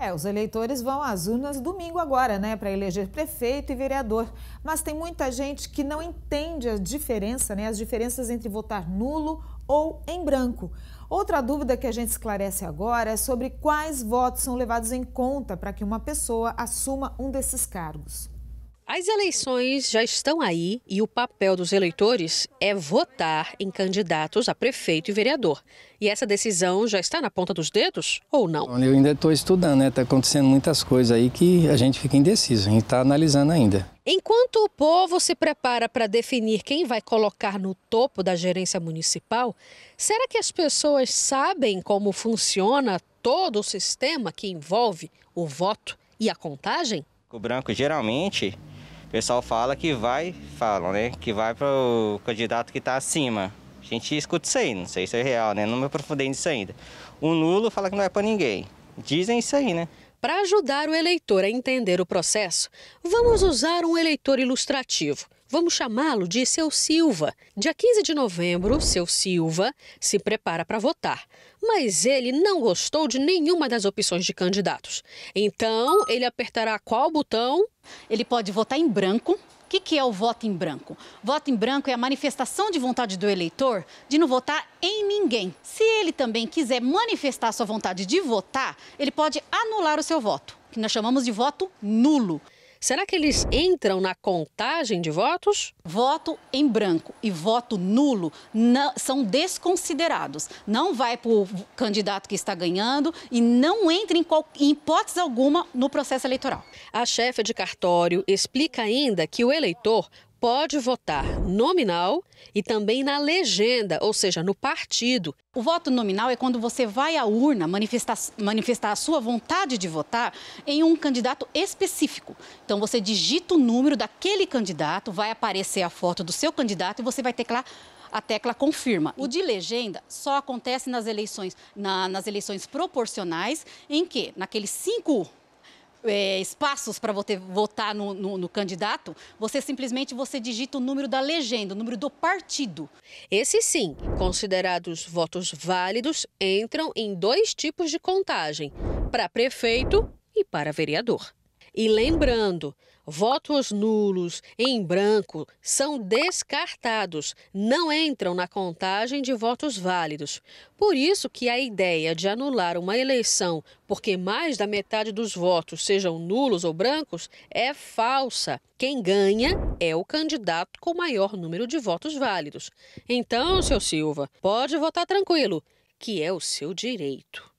É, os eleitores vão às urnas domingo agora, né, para eleger prefeito e vereador. Mas tem muita gente que não entende a diferença, né, as diferenças entre votar nulo ou em branco. Outra dúvida que a gente esclarece agora é sobre quais votos são levados em conta para que uma pessoa assuma um desses cargos. As eleições já estão aí e o papel dos eleitores é votar em candidatos a prefeito e vereador. E essa decisão já está na ponta dos dedos ou não? Eu ainda estou estudando, né? Está acontecendo muitas coisas aí que a gente fica indeciso, a gente está analisando ainda. Enquanto o povo se prepara para definir quem vai colocar no topo da gerência municipal, será que as pessoas sabem como funciona todo o sistema que envolve o voto e a contagem? O branco geralmente o pessoal fala que vai, falam, né? Que vai para o candidato que está acima. A gente escuta isso aí, não sei se é real, né? Não me aprofundei nisso ainda. O nulo fala que não é para ninguém. Dizem isso aí, né? Para ajudar o eleitor a entender o processo, vamos usar um eleitor ilustrativo. Vamos chamá-lo de seu Silva. Dia 15 de novembro, seu Silva se prepara para votar, mas ele não gostou de nenhuma das opções de candidatos. Então, ele apertará qual botão? Ele pode votar em branco. O que, que é o voto em branco? Voto em branco é a manifestação de vontade do eleitor de não votar em ninguém. Se ele também quiser manifestar sua vontade de votar, ele pode anular o seu voto, que nós chamamos de voto nulo. Será que eles entram na contagem de votos? Voto em branco e voto nulo não, são desconsiderados. Não vai para o candidato que está ganhando e não entra em, qual, em hipótese alguma no processo eleitoral. A chefe de cartório explica ainda que o eleitor pode votar nominal e também na legenda, ou seja, no partido. O voto nominal é quando você vai à urna manifestar, manifestar a sua vontade de votar em um candidato específico. Então você digita o número daquele candidato, vai aparecer a foto do seu candidato e você vai teclar a tecla confirma. O de legenda só acontece nas eleições, na, nas eleições proporcionais, em que naqueles cinco é, espaços para você votar no, no, no, candidato, você simplesmente você digita o número da legenda, o número do partido. Esses sim, considerados votos válidos, entram em dois tipos de contagem: para prefeito e para vereador. E lembrando, votos nulos em branco são descartados, não entram na contagem de votos válidos. Por isso que a ideia de anular uma eleição porque mais da metade dos votos sejam nulos ou brancos é falsa. Quem ganha é o candidato com maior número de votos válidos. Então, seu Silva, pode votar tranquilo, que é o seu direito.